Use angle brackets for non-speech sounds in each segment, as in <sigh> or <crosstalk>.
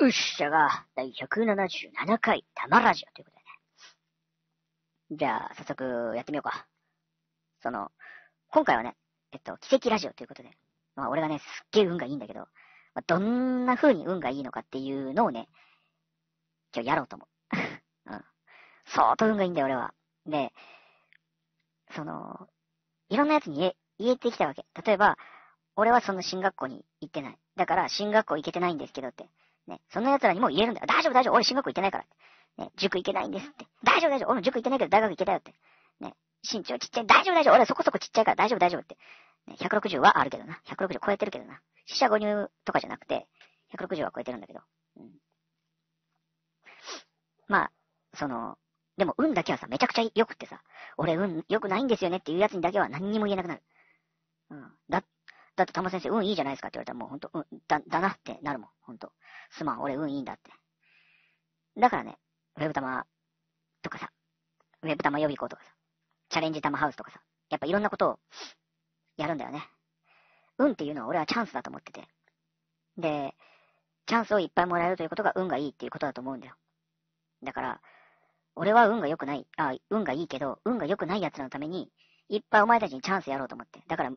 うっしゃが、第177回、玉ラジオということでね。じゃあ、早速、やってみようか。その、今回はね、えっと、奇跡ラジオということで、まあ、俺がね、すっげえ運がいいんだけど、まあ、どんな風に運がいいのかっていうのをね、今日やろうと思う。<laughs> うん。相当運がいいんだよ、俺は。で、その、いろんなやつに言え、言えてきたわけ。例えば、俺はその進学校に行ってない。だから、進学校行けてないんですけどって。ね、そんな奴らにも言えるんだよ。大丈夫大丈夫、俺進学校行ってないから。ね、塾行けないんですって。大丈夫大丈夫、俺も塾行ってないけど大学行けたよって。ね、身長ちっちゃい、大丈夫大丈夫、俺そこそこちっちゃいから大丈夫大丈夫って。ね、160はあるけどな。160超えてるけどな。死者誤入とかじゃなくて、160は超えてるんだけど。うん、まあ、その、でも運だけはさ、めちゃくちゃ良くってさ、俺運良くないんですよねっていうやつにだけは何にも言えなくなる。うん。だっだって玉先生、運いいじゃないですかって言われたらもうほんと、うん、だ、だなってなるもん。ほんと。すまん、俺運いいんだって。だからね、ウェブ玉とかさ、ウェブ玉予備校とかさ、チャレンジ玉ハウスとかさ、やっぱいろんなことをやるんだよね。運っていうのは俺はチャンスだと思ってて。で、チャンスをいっぱいもらえるということが運がいいっていうことだと思うんだよ。だから、俺は運が良くない、あ、運がいいけど、運が良くない奴らのために、いっぱいお前たちにチャンスやろうと思って。だから、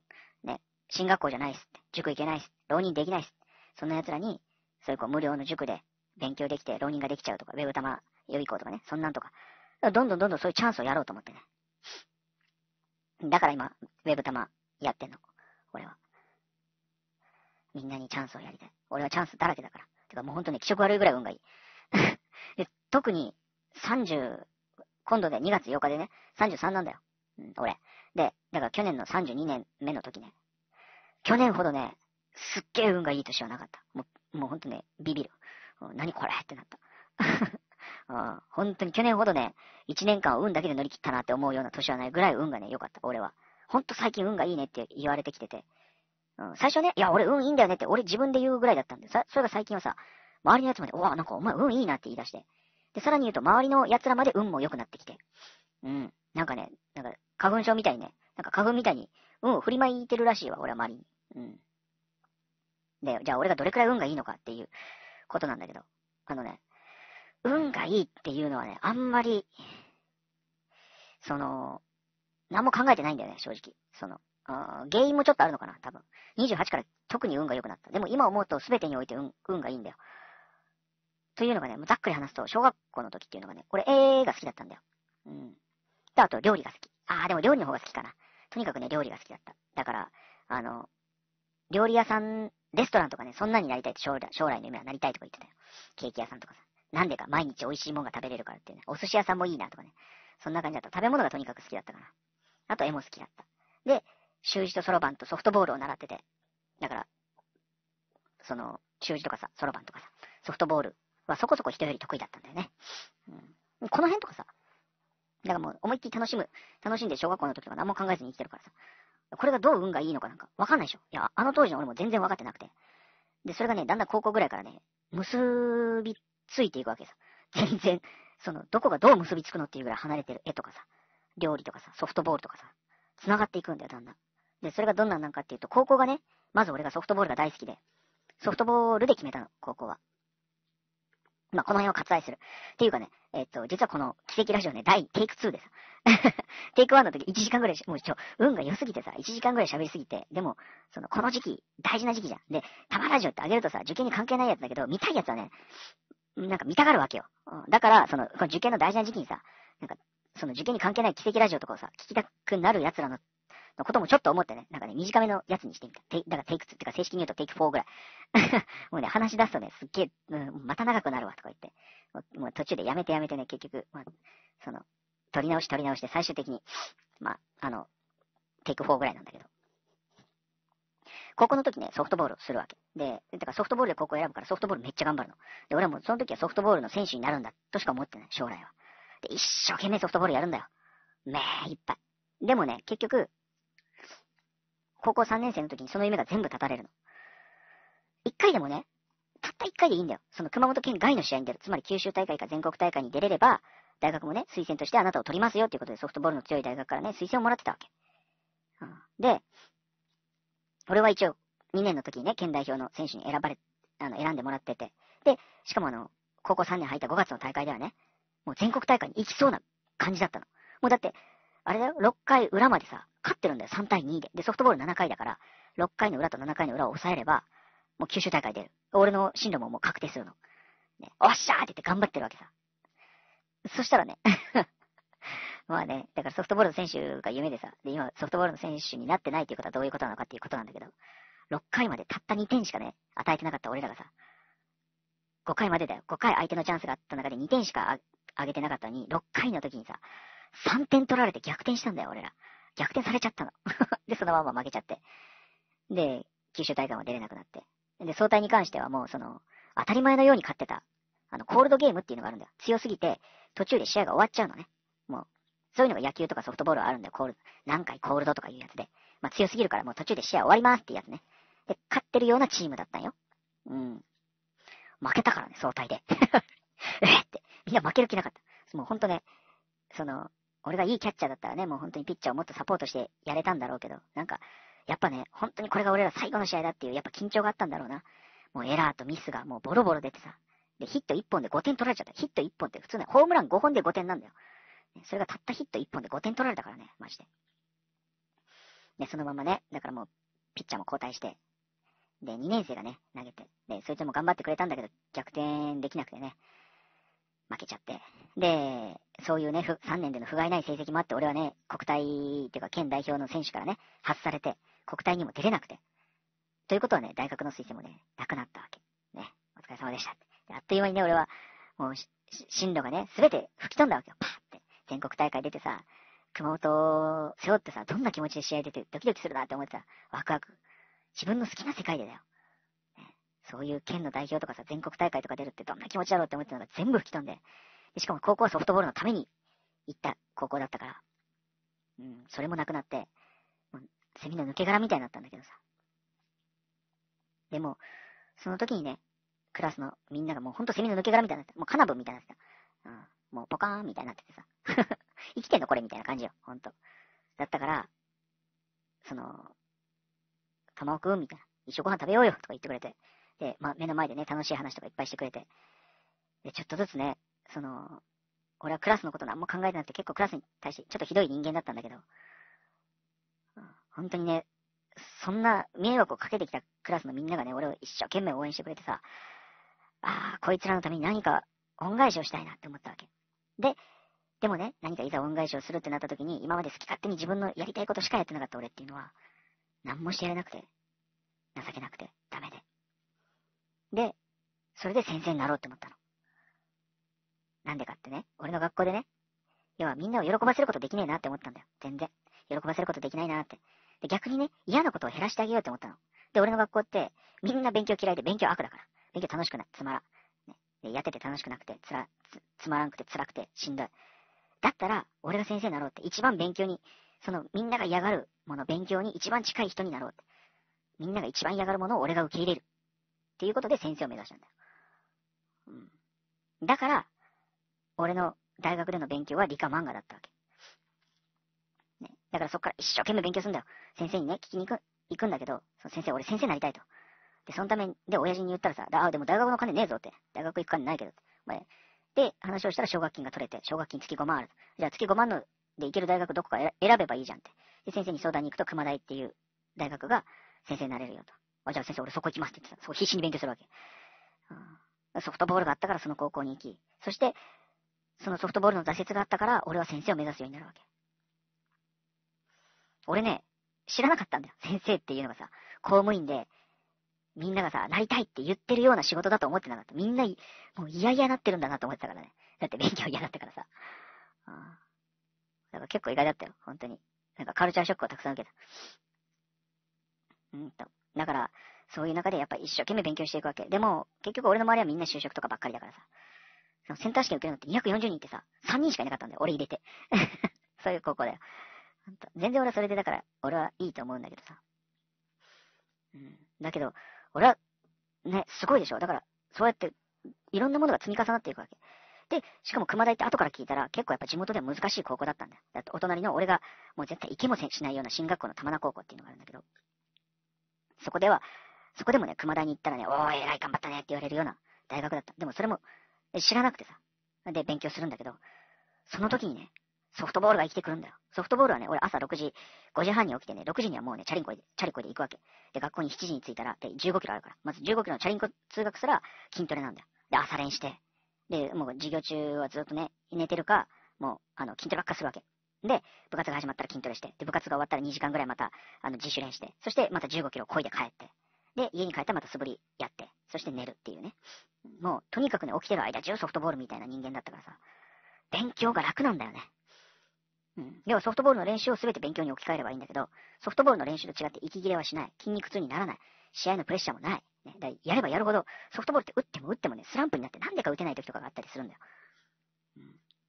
進学校じゃないっす。塾行けないっす。浪人できないっす。そんな奴らに、そういうこう無料の塾で勉強できて浪人ができちゃうとか、ウェブ玉予備校とかね、そんなんとか。どんどんどんどんそういうチャンスをやろうと思ってね。だから今、ウェブ玉やってんの。俺は。みんなにチャンスをやりたい。俺はチャンスだらけだから。てかもう本当に気色悪いぐらい運がいい。<laughs> で特に30、今度で2月8日でね、33なんだよ。うん、俺。で、だから去年の32年目の時ね、去年ほどね、すっげえ運がいい年はなかった。もう、もうほんとね、ビビる。何これってなった。<laughs> 本当に去年ほどね、1年間を運だけで乗り切ったなって思うような年はないぐらい運がね、良かった、俺は。ほんと最近運がいいねって言われてきてて。うん、最初ね、いや、俺運いいんだよねって、俺自分で言うぐらいだったんで、さ、それが最近はさ、周りのやつまで、うわ、なんかお前運いいなって言い出して。で、さらに言うと、周りの奴らまで運も良くなってきて。うん。なんかね、なんか、花粉症みたいにね、なんか花粉みたいに、うん、振りまいてるらしいわ、俺は周りに。うん。で、じゃあ俺がどれくらい運がいいのかっていうことなんだけど。あのね、運がいいっていうのはね、あんまり、その、何も考えてないんだよね、正直。その、あ原因もちょっとあるのかな、多分。28から特に運が良くなった。でも今思うと全てにおいて運運がいいんだよ。というのがね、ざっくり話すと、小学校の時っていうのがね、俺、絵が好きだったんだよ。うん。で、あと、料理が好き。ああ、でも料理の方が好きかな。とにかくね、料理が好きだった。だから、あの、料理屋さん、レストランとかね、そんなになりたいって将来将来の夢はなりたいとか言ってたよ。ケーキ屋さんとかさ。なんでか毎日美味しいもんが食べれるからってね。お寿司屋さんもいいなとかね。そんな感じだった。食べ物がとにかく好きだったから。あと絵も好きだった。で、習字とそろばんとソフトボールを習ってて。だから、その、習字とかさ、そろばんとかさ、ソフトボールはそこそこ人より得意だったんだよね。うん、この辺とかさ、だからもう思いっきり楽しむ。楽しんで小学校の時は何も考えずに生きてるからさ。これがどう運がいいのかなんかわかんないでしょ。いや、あの当時の俺も全然わかってなくて。で、それがね、だんだん高校ぐらいからね、結びついていくわけさ。<laughs> 全然、その、どこがどう結びつくのっていうぐらい離れてる絵とかさ、料理とかさ、ソフトボールとかさ、繋がっていくんだよ、だんだん。で、それがどんなんなんかっていうと、高校がね、まず俺がソフトボールが大好きで、ソフトボールで決めたの、高校は。まあ、この辺を割愛する。っていうかね、えっ、と、実はこの奇跡ラジオね、第、テイク2でさ。<laughs> テイク1の時1時間ぐらい、もうちょ、運が良すぎてさ、1時間ぐらい喋りすぎて、でも、その、この時期、大事な時期じゃん。で、タマラジオってあげるとさ、受験に関係ないやつだけど、見たいやつはね、なんか見たがるわけよ。だから、その、この受験の大事な時期にさ、なんか、その受験に関係ない奇跡ラジオとかをさ、聞きたくなる奴らののこともちょっと思ってね、なんかね、短めのやつにしてみた。てだからテイク2ってか正式に言うとテイク4ぐらい。<laughs> もうね、話し出すとね、すっげえ、うん、また長くなるわとか言って。もう途中でやめてやめてね、結局、まあ、その、取り直し取り直して最終的に、まあ、あの、テイク4ぐらいなんだけど。高校の時ね、ソフトボールをするわけ。で、だからソフトボールで高校選ぶからソフトボールめっちゃ頑張るの。で、俺はもうその時はソフトボールの選手になるんだとしか思ってない、将来は。で、一生懸命ソフトボールやるんだよ。めーいっぱい。でもね、結局、高校3年生の時にその夢が全部立たれるの。1回でもね、たった1回でいいんだよ。その熊本県外の試合に出る。つまり九州大会か全国大会に出れれば、大学もね、推薦としてあなたを取りますよっていうことでソフトボールの強い大学からね、推薦をもらってたわけ。うん、で、俺は一応2年の時にね、県代表の選手に選ばれ、あの、選んでもらってて。で、しかもあの、高校3年入った5月の大会ではね、もう全国大会に行きそうな感じだったの。もうだって、あれだよ、6回裏までさ、勝ってるんだよ、3対2で。で、ソフトボール7回だから、6回の裏と7回の裏を抑えれば、もう九州大会出る。俺の進路ももう確定するの。ね、おっしゃーって言って頑張ってるわけさ。そしたらね <laughs> まあね、だからソフトボールの選手が夢でさ、で、今ソフトボールの選手になってないっていうことはどういうことなのかっていうことなんだけど、6回までたった2点しかね、与えてなかった俺らがさ、5回までだよ。5回相手のチャンスがあった中で2点しかあげてなかったのに、6回の時にさ、3点取られて逆転したんだよ、俺ら。逆転されちゃったの。<laughs> で、そのまま負けちゃって。で、九州大会も出れなくなって。で、相対に関してはもう、その、当たり前のように勝ってた、あの、コールドゲームっていうのがあるんだよ。強すぎて、途中で試合が終わっちゃうのね。もう、そういうのが野球とかソフトボールはあるんだよ、コール、何回コールドとかいうやつで。まあ、強すぎるからもう途中で試合終わりますってやつね。で、勝ってるようなチームだったんよ。うん。負けたからね、相対で。<laughs> えって。みんな負ける気なかった。もうほんとね、その、俺がいいキャッチャーだったらね、もう本当にピッチャーをもっとサポートしてやれたんだろうけど、なんか、やっぱね、本当にこれが俺ら最後の試合だっていう、やっぱ緊張があったんだろうな。もうエラーとミスがもうボロボロ出てさ。で、ヒット1本で5点取られちゃった。ヒット1本って普通ね、ホームラン5本で5点なんだよ。それがたったヒット1本で5点取られたからね、マジで。で、そのままね、だからもう、ピッチャーも交代して、で、2年生がね、投げて、で、そいつも頑張ってくれたんだけど、逆転できなくてね。負けちゃって。で、そういうね、3年での不甲斐ない成績もあって、俺はね、国体っていうか県代表の選手からね、発されて、国体にも出れなくて。ということはね、大学の推薦もね、なくなったわけ。ね、お疲れ様でした。あっという間にね、俺は、もう、進路がね、すべて吹き飛んだわけよ。パーって。全国大会出てさ、熊本を背負ってさ、どんな気持ちで試合出てドキドキするなって思ってた。ワクワク。自分の好きな世界でだよ。そういう県の代表とかさ、全国大会とか出るってどんな気持ちだろうって思ってたのが全部吹き飛んで、しかも高校はソフトボールのために行った高校だったから、うん、それもなくなって、もうセミの抜け殻みたいになったんだけどさ。でも、その時にね、クラスのみんながもうほんとセミの抜け殻みたいになって、もうカナブンみたいになってた。うん、もうポカーンみたいになっててさ。<laughs> 生きてんのこれみたいな感じよ、ほんと。だったから、その、玉置くんみたいな、一緒ご飯食べようよとか言ってくれて、で、まあ、目の前でね、楽しい話とかいっぱいしてくれて、で、ちょっとずつね、その、俺はクラスのこと何も考えてなくて結構クラスに対してちょっとひどい人間だったんだけど、本当にね、そんな迷惑をかけてきたクラスのみんながね、俺を一生懸命応援してくれてさ、ああ、こいつらのために何か恩返しをしたいなって思ったわけ。で、でもね、何かいざ恩返しをするってなった時に、今まで好き勝手に自分のやりたいことしかやってなかった俺っていうのは、何もしてやれなくて、情けなくて、ダメで。で、それで先生になろうって思ったの。なんでかってね、俺の学校でね、要はみんなを喜ばせることできねえなって思ったんだよ。全然。喜ばせることできないなって。で、逆にね、嫌なことを減らしてあげようって思ったの。で、俺の学校って、みんな勉強嫌いで勉強悪だから。勉強楽しくない。つまら。ね、で、やってて楽しくなくて、つら、つ、つまらんくて辛くてしんどい。だったら、俺が先生になろうって。一番勉強に、その、みんなが嫌がるもの、勉強に一番近い人になろうって。みんなが一番嫌がるものを俺が受け入れる。っていうことで先生を目指したんだよ。うん。だから、俺の大学での勉強は理科漫画だったわけ。ね。だからそっから一生懸命勉強するんだよ。先生にね、聞きに行く行くんだけど、その先生、俺先生になりたいと。で、そのためで、親父に言ったらさ、あ、でも大学の金ねえぞって。大学行く金ないけど。って。で、話をしたら奨学金が取れて、奨学金月5万ある。じゃあ月5万ので行ける大学どこか選べばいいじゃんって。で、先生に相談に行くと、熊大っていう大学が先生になれるよと。あ、じゃあ先生、俺そこ行きますって言ってた。そう、必死に勉強するわけ、うん。ソフトボールがあったからその高校に行き、そして、そのソフトボールの挫折があったから、俺は先生を目指すようになるわけ。俺ね、知らなかったんだよ。先生っていうのがさ、公務員で、みんながさ、なりたいって言ってるような仕事だと思ってなかった。みんな、もう嫌々なってるんだなと思ってたからね。だって勉強嫌だったからさ。うん、だから結構意外だったよ、本当に。なんかカルチャーショックをたくさん受けた。うんと。だから、そういう中でやっぱ一生懸命勉強していくわけ。でも、結局俺の周りはみんな就職とかばっかりだからさ。そのセンター試験受けるのって240人ってさ、3人しかいなかったんだよ。俺入れて。<laughs> そういう高校だよ。全然俺はそれでだから、俺はいいと思うんだけどさ。うん。だけど、俺は、ね、すごいでしょ。だから、そうやって、いろんなものが積み重なっていくわけ。で、しかも熊台って後から聞いたら、結構やっぱ地元では難しい高校だったんだよ。だってお隣の俺が、もう絶対行けもせんしないような進学校の玉名高校っていうのがあるんだけど、そこでは、そこでもね、熊田に行ったらね、おー、偉い、頑張ったねって言われるような大学だった。でもそれも知らなくてさ。で、勉強するんだけど、その時にね、ソフトボールが生きてくるんだよ。ソフトボールはね、俺朝6時、5時半に起きてね、6時にはもうね、チャリンコで、チャリンコで行くわけ。で、学校に7時に着いたら、で、15キロあるから。まず15キロのチャリンコ通学すら筋トレなんだよ。で、朝練して。で、もう授業中はずっとね、寝てるか、もう、あの、筋トレばっかするわけ。で、部活が始まったら筋トレして、で、部活が終わったら2時間ぐらいまた、あの、自主練して、そしてまた15キロ漕いで帰って、で、家に帰ったらまた素振りやって、そして寝るっていうね。もう、とにかくね、起きてる間中ソフトボールみたいな人間だったからさ、勉強が楽なんだよね。うん。要はソフトボールの練習を全て勉強に置き換えればいいんだけど、ソフトボールの練習と違って息切れはしない。筋肉痛にならない。試合のプレッシャーもない。ね、だやればやるほど、ソフトボールって打っても打ってもね、スランプになって、なんでか打てない時とかがあったりするんだよ。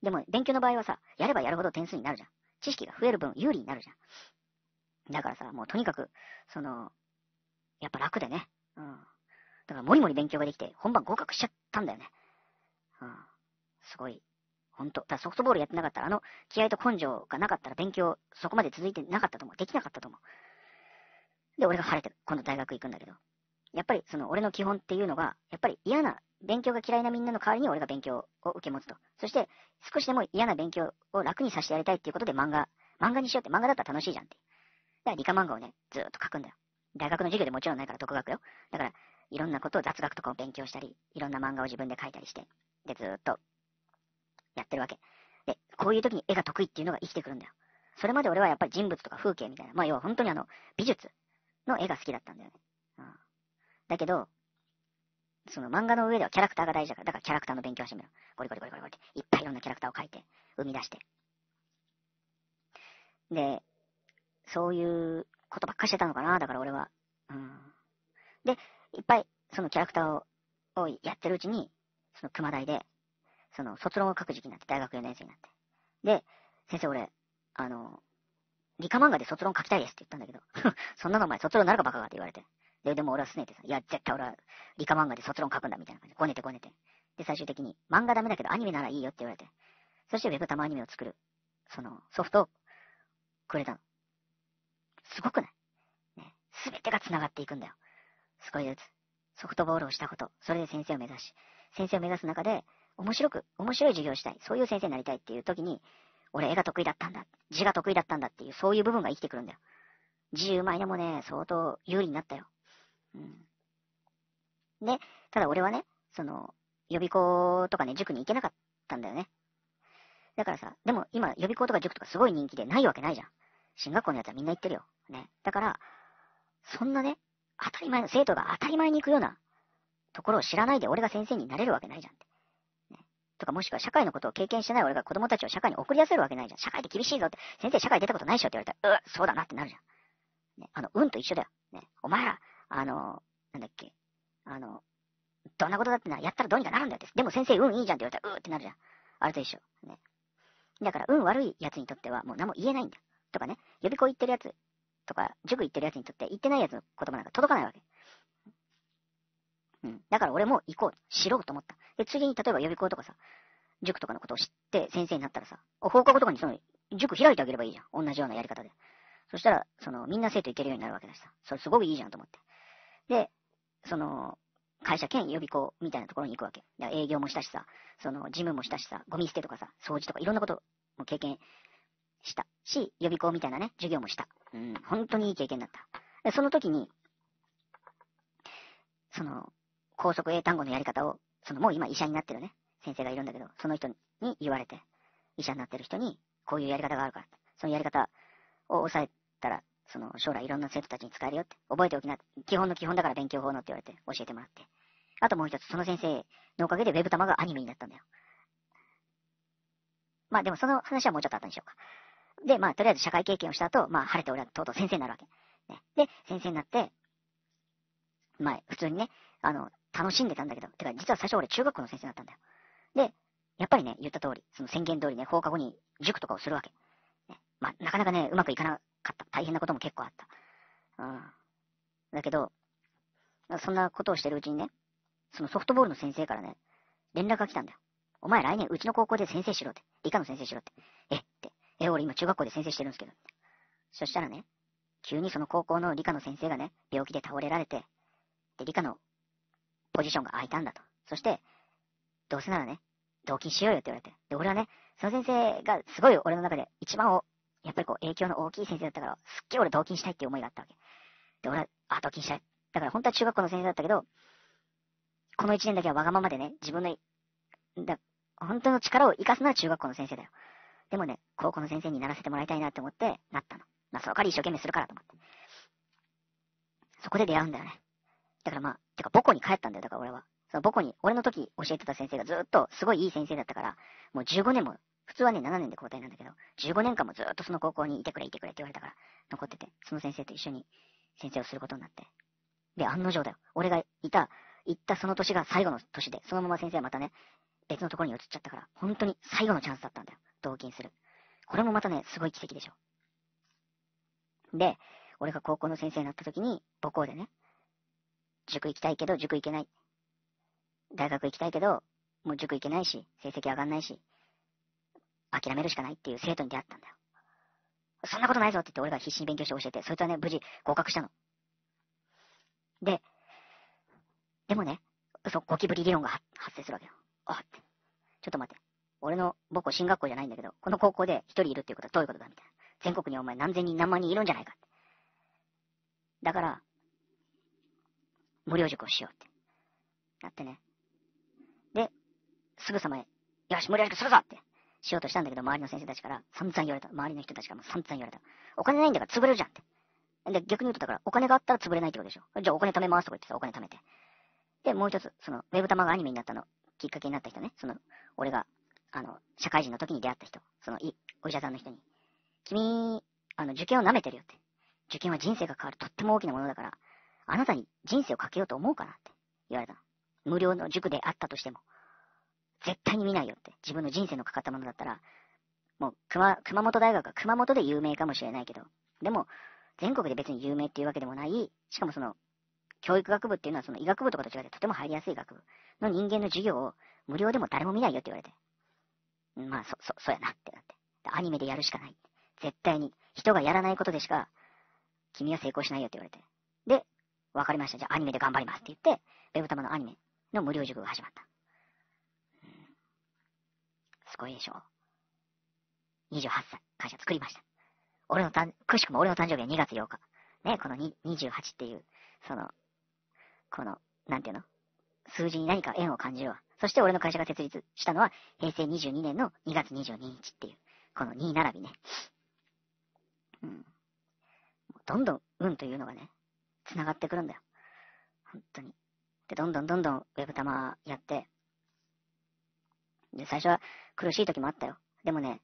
でも、勉強の場合はさ、やればやるほど点数になるじゃん。知識が増える分有利になるじゃん。だからさ、もうとにかく、その、やっぱ楽でね。うん。だから、もりもり勉強ができて、本番合格しちゃったんだよね。うん。すごい。ほんと。だソフトボールやってなかったら、あの気合と根性がなかったら勉強、そこまで続いてなかったと思う。できなかったと思う。で、俺が晴れて、今度大学行くんだけど。やっぱりその俺の基本っていうのが、やっぱり嫌な、勉強が嫌いなみんなの代わりに俺が勉強を受け持つと。そして、少しでも嫌な勉強を楽にさせてやりたいっていうことで漫画、漫画にしようって漫画だったら楽しいじゃんって。だから理科漫画をね、ずっと書くんだよ。大学の授業でもちろんないから独学よ。だから、いろんなことを雑学とかを勉強したり、いろんな漫画を自分で書いたりして、で、ずっとやってるわけ。で、こういう時に絵が得意っていうのが生きてくるんだよ。それまで俺はやっぱり人物とか風景みたいな、まあ要は本当にあの、美術の絵が好きだったんだよね。だけど、その漫画の上ではキャラクターが大事だから、だからキャラクターの勉強をしてみろ。ゴリゴリゴリゴリゴリって、いっぱいいろんなキャラクターを描いて、生み出して。で、そういうことばっかしてたのかな、だから俺は。うん。で、いっぱい、そのキャラクターをやってるうちに、その熊大で、その卒論を書く時期になって、大学4年生になって。で、先生俺、あの、理科漫画で卒論書きたいですって言ったんだけど、<laughs> そんなのお前卒論なるかバカかって言われて。いや、でも俺は拗ねてさ、いや、絶対俺は理科漫画で卒論書くんだみたいな感じで、こねてこねて。で、最終的に、漫画ダメだけどアニメならいいよって言われて、そしてウェブ玉アニメを作る、そのソフトをくれたの。すごくないね。すべてが繋がっていくんだよ。少しずつ。ソフトボールをしたこと、それで先生を目指し、先生を目指す中で、面白く、面白い授業をしたい、そういう先生になりたいっていう時に、俺絵が得意だったんだ、字が得意だったんだっていう、そういう部分が生きてくるんだよ。字うまいのもね、相当有利になったよ。うん。で、ただ俺はね、その、予備校とかね、塾に行けなかったんだよね。だからさ、でも今、予備校とか塾とかすごい人気でないわけないじゃん。進学校のやつはみんな行ってるよ。ね。だから、そんなね、当たり前の、生徒が当たり前に行くようなところを知らないで俺が先生になれるわけないじゃんって。とか、もしくは社会のことを経験してない俺が子供たちを社会に送り出せるわけないじゃん。社会って厳しいぞって、先生社会出たことないでしょって言われたら、うそうだなってなるじゃん。ね、あの、運と一緒だよ。ね、お前ら、あの、なんだっけ、あの、どんなことだってな、やったらどうにかなるんだよって。でも先生、運いいじゃんって言われたら、うーってなるじゃん。あれと一緒。ね。だから、運悪いやつにとっては、もう何も言えないんだよ。とかね、予備校行ってるやつとか、塾行ってるやつにとって、行ってないやつの言葉なんか届かないわけ。うん。だから俺も行こう、知ろうと思った。で、次に例えば予備校とかさ、塾とかのことを知って先生になったらさ、放課後とかにその、塾開いてあげればいいじゃん。同じようなやり方で。そしたら、その、みんな生徒行けるようになるわけだしさ。それすごくいいじゃんと思って。で、その、会社兼予備校みたいなところに行くわけ。だから営業もしたしさ、その、事務もしたしさ、ゴミ捨てとかさ、掃除とかいろんなことも経験したし、予備校みたいなね、授業もした。うん、本当にいい経験だった。で、その時に、その、高速英単語のやり方を、その、もう今医者になってるね、先生がいるんだけど、その人に言われて、医者になってる人に、こういうやり方があるから、そのやり方を抑えたらその、将来いろんな生徒たちに使えるよって、覚えておきな、基本の基本だから勉強法のって言われて教えてもらって。あともう一つ、その先生のおかげでウェブ玉がアニメになったんだよ。まあでもその話はもうちょっと後にしようか。で、まあとりあえず社会経験をした後、まあ晴れて俺はとうとう先生になるわけ。ね、で、先生になって、まあ普通にね、あの、楽しんでたんだけど、てか実は最初俺中学校の先生だったんだよ。で、やっぱりね、言った通り、その宣言通りね、放課後に塾とかをするわけ。ね、まあなかなかね、うまくいかなかった。大変なことも結構あった。うん。だけど、そんなことをしてるうちにね、そのソフトボールの先生からね、連絡が来たんだよ。お前来年うちの高校で先生しろって。理科の先生しろって。えって。え、俺今中学校で先生してるんですけど。そしたらね、急にその高校の理科の先生がね、病気で倒れられて、で、理科のポジションが空いたんだと。そして、どうせならね、同期しようよって言われて。で、俺はね、その先生がすごい俺の中で一番やっぱりこう影響の大きい先生だったから、すっげえ俺同金したいっていう思いがあったわけ。で、俺は、あ、同金したい。だから本当は中学校の先生だったけど、この一年だけはわがままでね、自分の、だ、本当の力を生かすのは中学校の先生だよ。でもね、高校の先生にならせてもらいたいなって思って、なったの。まあ、そのかり一生懸命するからと思って。そこで出会うんだよね。だからまあ、てか母校に帰ったんだよ、だから俺は。その母校に、俺の時教えてた先生がずっとすごいいい先生だったから、もう15年も普通はね、7年で交代なんだけど、15年間もずっとその高校にいてくれ、いてくれって言われたから、残ってて、その先生と一緒に先生をすることになって。で、案の定だよ。俺がいた、行ったその年が最後の年で、そのまま先生はまたね、別のところに移っちゃったから、本当に最後のチャンスだったんだよ。同期にする。これもまたね、すごい奇跡でしょ。で、俺が高校の先生になった時に、母校でね、塾行きたいけど、塾行けない。大学行きたいけど、もう塾行けないし、成績上がんないし、諦めるしかないっていう生徒に出会ったんだよ。そんなことないぞって言って俺が必死に勉強して教えて、そいつはね、無事合格したの。で、でもね、そゴキブリ理論が発生するわけよ。あって。ちょっと待って。俺の母校進学校じゃないんだけど、この高校で一人いるっていうことはどういうことだみたいな。全国にお前何千人何万人いるんじゃないかって。だから、無料塾をしようって。なってね。で、すぐさまに、よし、無料塾するぞってしようとしたんだけど、周りの先生たちから散々言われた。周りの人たちからも散々言われた。お金ないんだから潰れるじゃんって。で、逆に言うとだから、お金があったら潰れないってことでしょ。じゃあお金貯めますとか言ってさ、お金貯めて。で、もう一つ、その、ウェブ玉がアニメになったの、きっかけになった人ね。その、俺が、あの、社会人の時に出会った人。その、い、お医者さんの人に。君、あの、受験を舐めてるよって。受験は人生が変わるとっても大きなものだから、あなたに人生をかけようと思うかなって言われた無料の塾であったとしても。絶対に見ないよって。自分の人生のかかったものだったら、もう熊、熊本大学は熊本で有名かもしれないけど、でも、全国で別に有名っていうわけでもない、しかもその、教育学部っていうのはその医学部とかと違ってとても入りやすい学部の人間の授業を無料でも誰も見ないよって言われて。まあ、そ、そ、そうやなってなって。アニメでやるしかない。絶対に。人がやらないことでしか、君は成功しないよって言われて。で、わかりました。じゃあアニメで頑張りますって言って、ベブタマのアニメの無料塾が始まった。すごいでしょ。28歳、会社作りました。俺の誕、くしくも俺の誕生日は2月8日。ね、この28っていう、その、この、なんていうの数字に何か縁を感じるわ。そして俺の会社が設立したのは平成22年の2月22日っていう、この2並びね。うん。どんどん運というのがね、繋がってくるんだよ。本当に。で、どんどんどんどんウェブ玉やって、で、最初は苦しい時もあったよ。でもね、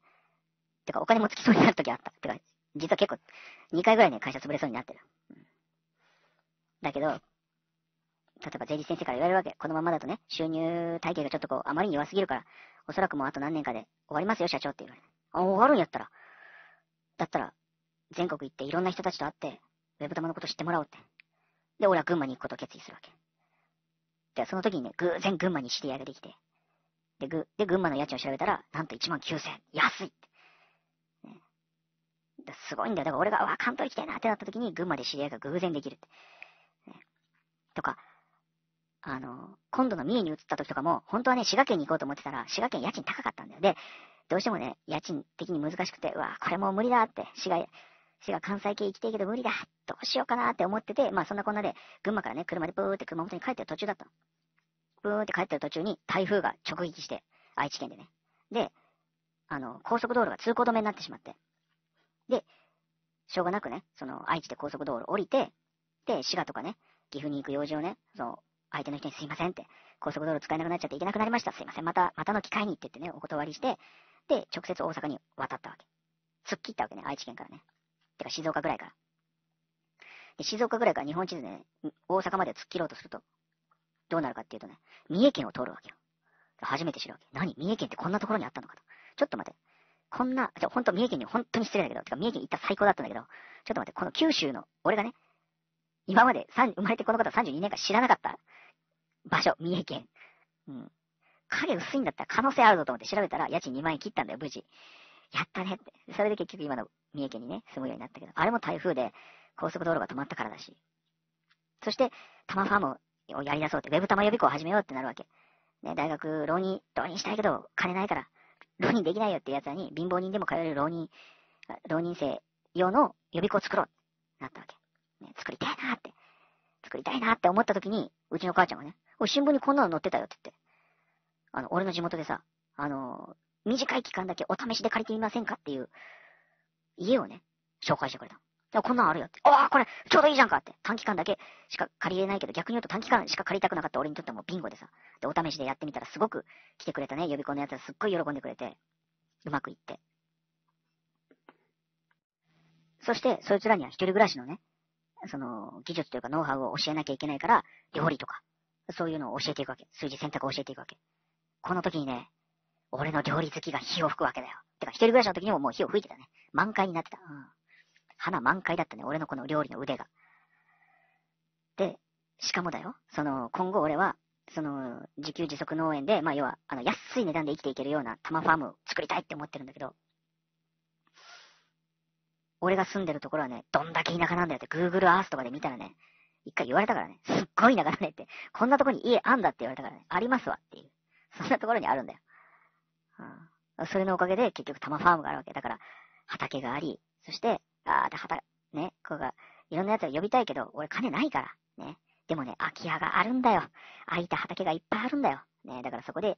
てかお金もつきそうになる時あった。てか、実は結構、2回ぐらいね、会社潰れそうになってる。うん、だけど、例えば税理士先生から言われるわけ。このままだとね、収入体系がちょっとこう、あまりに弱すぎるから、おそらくもうあと何年かで終わりますよ、社長って言われる。あ、終わるんやったら。だったら、全国行っていろんな人たちと会って、ウェブ玉のこと知ってもらおうって。で、俺は群馬に行くことを決意するわけ。で、その時にね、偶然群馬に知り合いができて、で、ぐ、で、群馬の家賃を調べたら、なんと1万9000円。安いって。ね、すごいんだよ。だから俺が、わ、関東行きたいなってなった時に、群馬で知り合いが偶然できるって。ね、とか、あの、今度の三重に移った時とかも、本当はね、滋賀県に行こうと思ってたら、滋賀県家賃高かったんだよ。で、どうしてもね、家賃的に難しくて、うわ、これもう無理だって、滋賀、滋賀関西系行きたいけど無理だ、どうしようかなって思ってて、まあそんなこんなで、群馬からね、車でブーって熊本に帰ってる途中だったの。ブーって帰ってる途中に台風が直撃して、愛知県でね。で、あの、高速道路が通行止めになってしまって。で、しょうがなくね、その、愛知で高速道路降りて、で、滋賀とかね、岐阜に行く用事をね、その、相手の人にすいませんって、高速道路使えなくなっちゃって行けなくなりました。すいません。また、またの機会にって言ってね、お断りして、で、直接大阪に渡ったわけ。突っ切ったわけね、愛知県からね。てか、静岡ぐらいから。で、静岡ぐらいから日本地図でね、大阪まで突っ切ろうとすると、どうなるかっていうとね、三重県を通るわけよ。初めて知るわけ。何三重県ってこんなところにあったのかと。ちょっと待って。こんな、じゃ、ほんと三重県に本当に失礼だけど、てか三重県行った最高だったんだけど、ちょっと待って、この九州の、俺がね、今まで生まれてこの方32年間知らなかった場所、三重県。うん。影薄いんだったら可能性あるぞと思って調べたら、家賃2万円切ったんだよ、無事。やったねって。それで結局今の三重県にね、住むようになったけど、あれも台風で高速道路が止まったからだし。そして、玉ファームをやり出そうって、ウェブ玉予備校を始めようってなるわけ。ね、大学、浪人、浪人したいけど、金ないから、浪人できないよってやつらに、貧乏人でも通える浪人、浪人生用の予備校を作ろうなったわけ。ね、作りたいなって、作りたいなって思った時に、うちの母ちゃんがね、おい、新聞にこんなの載ってたよって言って、あの、俺の地元でさ、あの、短い期間だけお試しで借りてみませんかっていう、家をね、紹介してくれた。こんなんあるよって。ああ、これ、ちょうどいいじゃんかって。短期間だけしか借りれないけど、逆に言うと短期間しか借りたくなかった俺にとってはもうビンゴでさ。で、お試しでやってみたらすごく来てくれたね、予備校のやつはすっごい喜んでくれて、うまくいって。そして、そいつらには一人暮らしのね、その、技術というかノウハウを教えなきゃいけないから、料理とか、そういうのを教えていくわけ。数字選択を教えていくわけ。この時にね、俺の料理好きが火を吹くわけだよ。てか、一人暮らしの時にももう火を吹いてたね。満開になってた。うん。花満開だったね、俺のこの料理の腕が。で、しかもだよ、その、今後俺は、その、自給自足農園で、まあ、要は、あの、安い値段で生きていけるような玉ファームを作りたいって思ってるんだけど、俺が住んでるところはね、どんだけ田舎なんだよって、Google Earth とかで見たらね、一回言われたからね、すっごい田舎だねって、こんなとこに家あんだって言われたからね、ありますわっていう。そんなところにあるんだよ。うん、それのおかげで結局玉ファームがあるわけ。だから、畑があり、そして、あーで働、ね、こうが、いろんなやつを呼びたいけど、俺金ないから、ね。でもね、空き家があるんだよ。空いた畑がいっぱいあるんだよ。ね、だからそこで、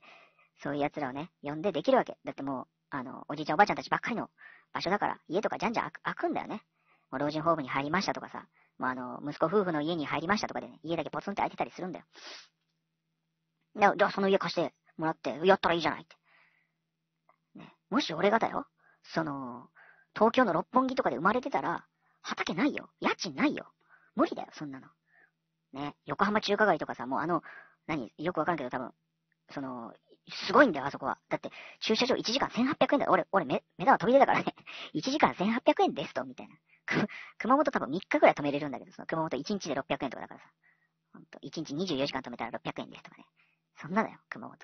そういう奴らをね、呼んでできるわけ。だってもう、あの、おじいちゃんおばあちゃんたちばっかりの場所だから、家とかじゃんじゃん開くんだよね。もう老人ホームに入りましたとかさ、もうあの、息子夫婦の家に入りましたとかでね、家だけポツンって開いてたりするんだよ。で、じゃあその家貸してもらって、やったらいいじゃないって。ね、もし俺がだよ、その、東京の六本木とかで生まれてたら、畑ないよ。家賃ないよ。無理だよ、そんなの。ね、横浜中華街とかさ、もうあの、何、よくわかんないけど多分、その、すごいんだよ、あそこは。だって、駐車場1時間1800円だよ。俺、俺、目、目玉飛び出たからね。1 <laughs> 時間1800円ですと、みたいな。熊本多分3日ぐらい止めれるんだけど、その熊本1日で600円とかだからさ。ほんと、1日24時間止めたら600円ですとかね。そんなだよ、熊本。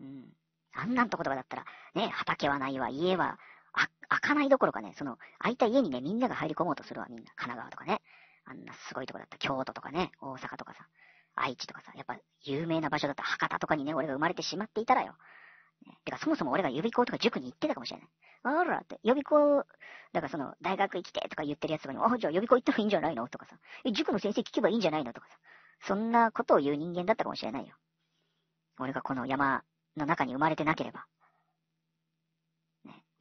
うん。あんなんと言葉だったら、ね、畑はないわ、家は開かないどころかね、その、開いた家にね、みんなが入り込もうとするわ、みんな。神奈川とかね。あんなすごいとこだった。京都とかね、大阪とかさ、愛知とかさ、やっぱ有名な場所だった博多とかにね、俺が生まれてしまっていたらよ。ね、てか、そもそも俺が予備校とか塾に行ってたかもしれない。あらって、予備校、だからその、大学行きてとか言ってるやつとかにあ、じゃあ予備校行ったもいいんじゃないのとかさ、え、塾の先生聞けばいいんじゃないのとかさ、そんなことを言う人間だったかもしれないよ。俺がこの山の中に生まれてなければ。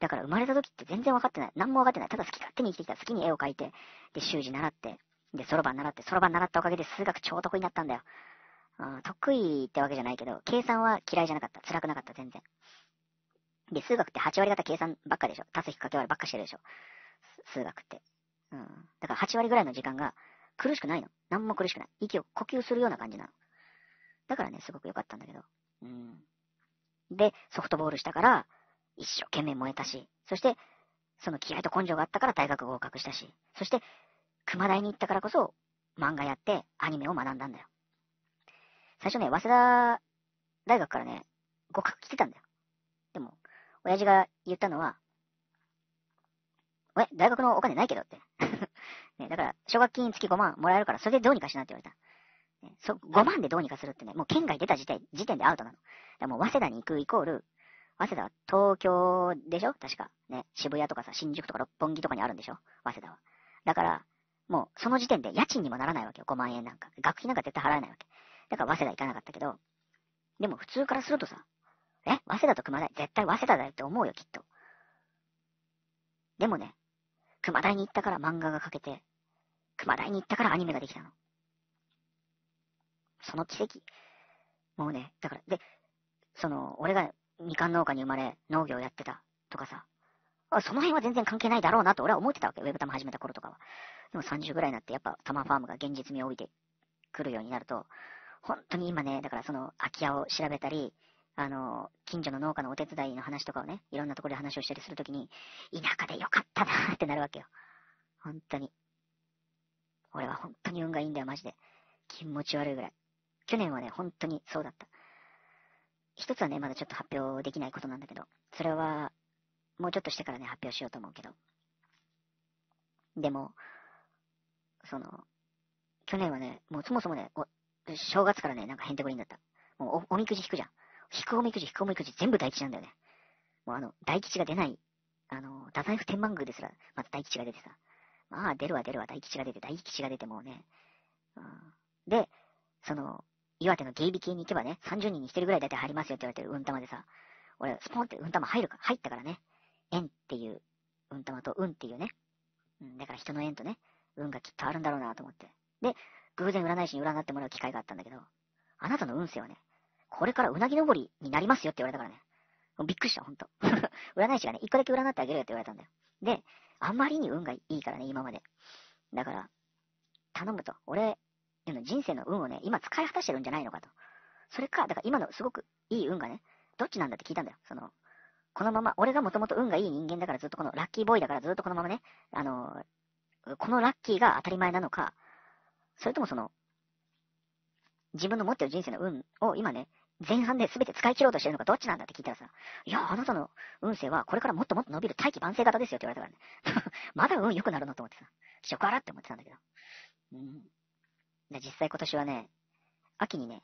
だから生まれた時って全然分かってない。何も分かってない。ただ好き勝手に生きてきた。好きに絵を描いて、で、習字習って、で、そろばん習って、そろばん習ったおかげで数学超得意になったんだよ。うん、得意ってわけじゃないけど、計算は嫌いじゃなかった。辛くなかった、全然。で、数学って8割方計算ばっかでしょ。足す引っ掛け割ばっかしてるでしょ。数学って。うん。だから8割ぐらいの時間が苦しくないの。何も苦しくない。息を呼吸するような感じなの。だからね、すごく良かったんだけど。うん。で、ソフトボールしたから、一生懸命燃えたし、そして、その気合と根性があったから大学合格したし、そして、熊台に行ったからこそ、漫画やってアニメを学んだんだよ。最初ね、早稲田大学からね、合格来てたんだよ。でも、親父が言ったのは、え、大学のお金ないけどって。<laughs> ね、だから、奨学金月5万もらえるから、それでどうにかしなって言われた。ね、そ5万でどうにかするってね、もう県外出た時点時点でアウトなの。だもう、早稲田に行くイコール、早稲田は東京でしょ確か。ね。渋谷とかさ、新宿とか六本木とかにあるんでしょ早稲田は。だから、もうその時点で家賃にもならないわけよ。5万円なんか。学費なんか絶対払えないわけ。だから早稲田行かなかったけど、でも普通からするとさ、え早稲田と熊谷絶対早稲田だよって思うよ、きっと。でもね、熊大に行ったから漫画が描けて、熊大に行ったからアニメができたの。その奇跡。もうね、だから、で、その、俺がみかん農家に生まれ農業をやってたとかさ、その辺は全然関係ないだろうなと俺は思ってたわけ。ウェブタム始めた頃とかは。でも30ぐらいになってやっぱタマファームが現実味を帯びてくるようになると、本当に今ね、だからその空き家を調べたり、あの、近所の農家のお手伝いの話とかをね、いろんなところで話をしたりするときに、田舎でよかったなーってなるわけよ。本当に。俺は本当に運がいいんだよ、マジで。気持ち悪いぐらい。去年はね、本当にそうだった。一つはね、まだちょっと発表できないことなんだけど、それは、もうちょっとしてからね、発表しようと思うけど。でも、その、去年はね、もうそもそもね、お正月からね、なんかヘンテコリンだった。もうおみくじ引くじゃん。引くおみくじ、引くおみくじ、全部大吉なんだよね。もうあの、大吉が出ない、あの、太宰府天満宮ですら、また大吉が出てさ。まあ、出るわ出るわ、大吉が出て、大吉が出て、もうね。うん、で、その、岩手のゲイビ系に行けばね、30人に1人ぐらい大体入りますよって言われてるうん玉でさ、俺、スポンってうん玉入るか、入ったからね、縁っていううん玉と運っていうね、うん、だから人の縁とね、運がきっとあるんだろうなと思って。で、偶然占い師に占ってもらう機会があったんだけど、あなたの運勢はね、これからうなぎ登りになりますよって言われたからね。びっくりした、ほんと。<laughs> 占い師がね、一個だけ占ってあげるよって言われたんだよ。で、あまりに運がいいからね、今まで。だから、頼むと。俺、人生の運をね、今使い果たしてるんじゃないのかと。それか、だから今のすごくいい運がね、どっちなんだって聞いたんだよ。その、このまま、俺がもともと運がいい人間だからずっとこのラッキーボーイだからずっとこのままね、あの、このラッキーが当たり前なのか、それともその、自分の持ってる人生の運を今ね、前半で全て使い切ろうとしてるのかどっちなんだって聞いたらさ、いや、あなたの運勢はこれからもっともっと伸びる大器晩成型ですよって言われたからね。<laughs> まだ運良くなるのと思ってさ、気色あらって思ってたんだけど。うんで、実際今年はね、秋にね、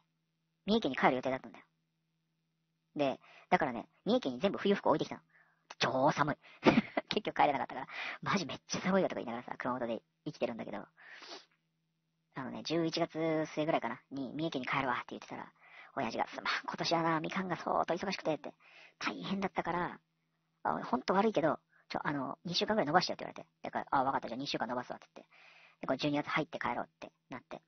三重県に帰る予定だったんだよ。で、だからね、三重県に全部冬服置いてきたの。超寒い。<laughs> 結局帰れなかったから、マジめっちゃ寒いよとか言いながらさ、熊本で生きてるんだけど、あのね、11月末ぐらいかな、に三重県に帰るわって言ってたら、親父が、すまん、今年はな、みかんが相当忙しくてって、大変だったから、あほんと悪いけど、ちょ、あの、2週間ぐらい伸ばしてよって言われて。だから、あ、わかった、じゃあ2週間伸ばすわって言って。で、これ12月入って帰ろうってなって。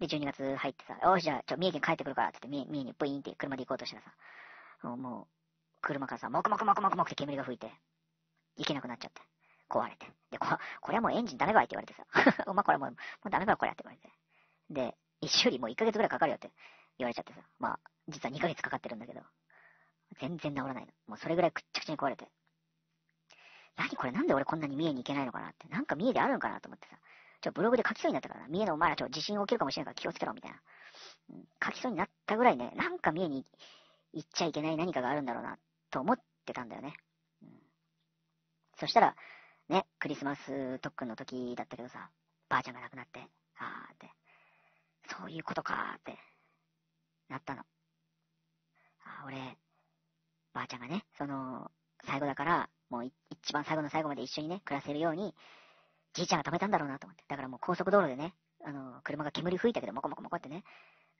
で、12月入ってさ、よし、じゃあ、ちょ、三重県帰ってくるから、つって、三重三重にブイーンって車で行こうとしたらさ、もう、車からさ、もくもくもくもくもくって煙が吹いて、行けなくなっちゃって、壊れて。で、こ、これはもうエンジンダメばいって言われてさ、<laughs> お前これもう、もうダメばいこれって言われて。で、一修理もう1ヶ月ぐらいかかるよって言われちゃってさ、まあ、実は2ヶ月かかってるんだけど、全然治らないの。もうそれぐらいくっちゃくちゃに壊れて。何これなんで俺こんなに三重に行けないのかなって。なんか三重であるのかなと思ってさ。ちょ、ブログで書きそうになったからな。三重のお前らちょ、地震起きるかもしれないから気をつけろ、みたいな。うん、書きそうになったぐらいね、なんか見えに行っちゃいけない何かがあるんだろうな、と思ってたんだよね。うん、そしたら、ね、クリスマス特訓の時だったけどさ、ばあちゃんが亡くなって、あーって、そういうことかーって、なったの。あ、俺、ばあちゃんがね、その、最後だから、もう一番最後の最後まで一緒にね、暮らせるように、じいちゃんが貯めたんだろうなと思って。だからもう高速道路でね、あの、車が煙吹いたけど、もこもこもこってね、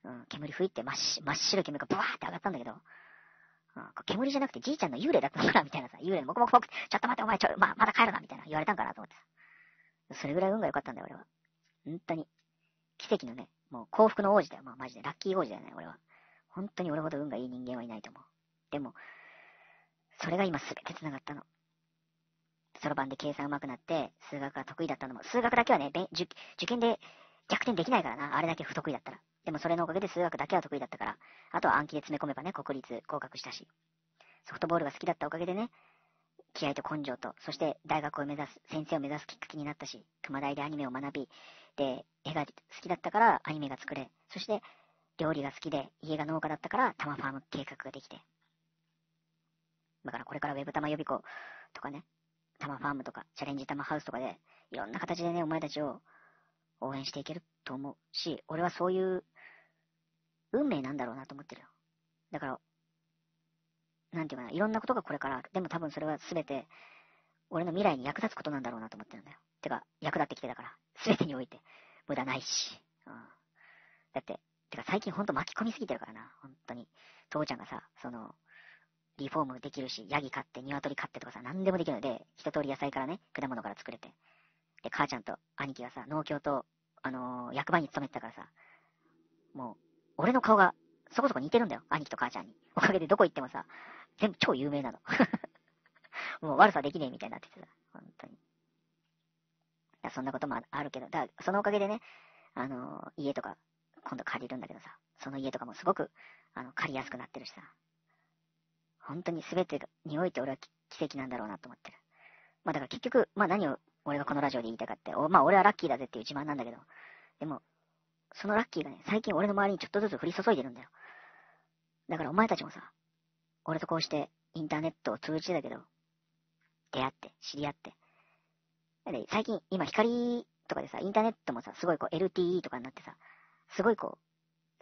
うん、煙吹いて真っ白い煙がブワーって上がったんだけど、うん、煙じゃなくてじいちゃんの幽霊だったのかなみたいなさ、幽霊もこもこもこ、ちょっと待ってお前ちょ、まあ、まだ帰るなみたいな言われたんかなと思ってさ。それぐらい運が良かったんだよ、俺は。本当に。奇跡のね、もう幸福の王子だよ。まあ、マジで。ラッキー王子だよね、俺は。本当に俺ほど運がいい人間はいないと思う。でも、それが今全て繋がったの。そろばんで計算上手くなって、数学が得意だったのも、数学だけはね、受験で逆転できないからな、あれだけ不得意だったら。でもそれのおかげで数学だけは得意だったから、あとは暗記で詰め込めばね、国立合格したし、ソフトボールが好きだったおかげでね、気合と根性と、そして大学を目指す、先生を目指すきっかけになったし、熊大でアニメを学び、で、絵が好きだったからアニメが作れ、そして料理が好きで、家が農家だったから玉ファーム計画ができて。だからこれからウェブ玉予備校とかね、タマファームとか、チャレンジタマハウスとかで、いろんな形でね、お前たちを応援していけると思うし、俺はそういう運命なんだろうなと思ってるよ。だから、なんていうかな、いろんなことがこれからでも多分それは全て、俺の未来に役立つことなんだろうなと思ってるんだよ。てか、役立ってきてたから、全てにおいて、無駄ないし。うん、だって、てか最近ほんと巻き込みすぎてるからな、本当に。父ちゃんがさ、その、リフォームできるし、ヤギ飼って、鶏飼ってとかさ、何でもできるので、一通り野菜からね、果物から作れて。で、母ちゃんと兄貴がさ、農協と、あのー、役場に勤めてたからさ、もう、俺の顔がそこそこ似てるんだよ、兄貴と母ちゃんに。おかげでどこ行ってもさ、全部超有名なの。<laughs> もう悪さできねえみたいになっててさ、本当に。や、そんなこともあるけど、だそのおかげでね、あのー、家とか、今度借りるんだけどさ、その家とかもすごく、あの、借りやすくなってるしさ、本当に全てにおいて俺は奇跡なんだろうなと思ってる。まあだから結局、まあ何を俺がこのラジオで言いたかって、まあ俺はラッキーだぜっていう自慢なんだけど、でも、そのラッキーがね、最近俺の周りにちょっとずつ降り注いでるんだよ。だからお前たちもさ、俺とこうしてインターネットを通じてたけど、出会って、知り合って。で最近、今光とかでさ、インターネットもさ、すごいこう LTE とかになってさ、すごいこう、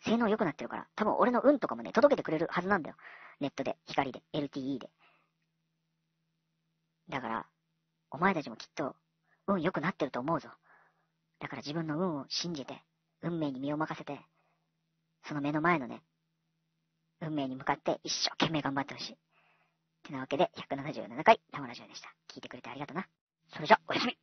性能良くなってるから、多分俺の運とかもね、届けてくれるはずなんだよ。ネットで、光で、LTE で。だから、お前たちもきっと、運良くなってると思うぞ。だから自分の運を信じて、運命に身を任せて、その目の前のね、運命に向かって一生懸命頑張ってほしい。てなわけで、177回、ラムラジオでした。聞いてくれてありがとな。それじゃ、おやすみ